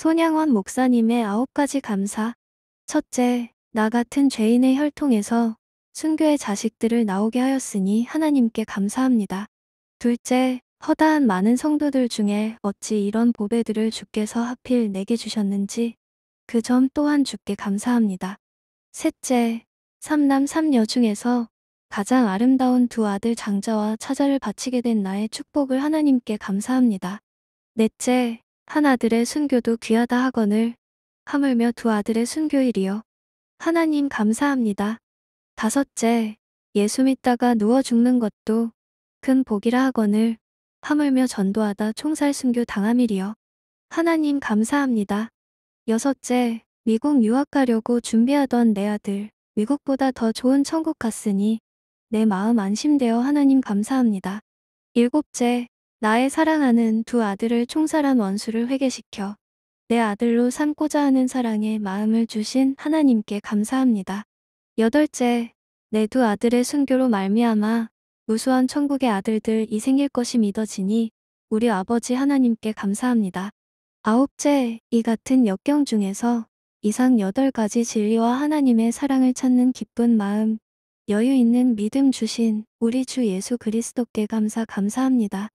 손양원 목사님의 아홉 가지 감사. 첫째, 나 같은 죄인의 혈통에서 순교의 자식들을 나오게 하였으니 하나님께 감사합니다. 둘째, 허다한 많은 성도들 중에 어찌 이런 보배들을 주께서 하필 내게 주셨는지 그 점 또한 주께 감사합니다. 셋째, 삼남 삼녀 중에서 가장 아름다운 두 아들 장자와 차자를 바치게 된 나의 축복을 하나님께 감사합니다. 넷째, 한 아들의 순교도 귀하다 하거늘 하물며 두 아들의 순교일이요. 하나님 감사합니다. 다섯째, 예수 믿다가 누워 죽는 것도 큰 복이라 하거늘 하물며 전도하다 총살 순교 당함일이요. 하나님 감사합니다. 여섯째, 미국 유학 가려고 준비하던 내 아들, 미국보다 더 좋은 천국 갔으니 내 마음 안심되어 하나님 감사합니다. 일곱째, 나의 사랑하는 두 아들을 총살한 원수를 회개시켜 내 아들로 삼고자 하는 사랑의 마음을 주신 하나님께 감사합니다. 여덟째, 내 두 아들의 순교로 말미암아 무수한 천국의 아들들이 생길 것이 믿어지니 우리 아버지 하나님께 감사합니다. 아홉째, 이 같은 역경 중에서 이상 여덟 가지 진리와 하나님의 사랑을 찾는 기쁜 마음, 여유 있는 믿음 주신 우리 주 예수 그리스도께 감사 감사합니다.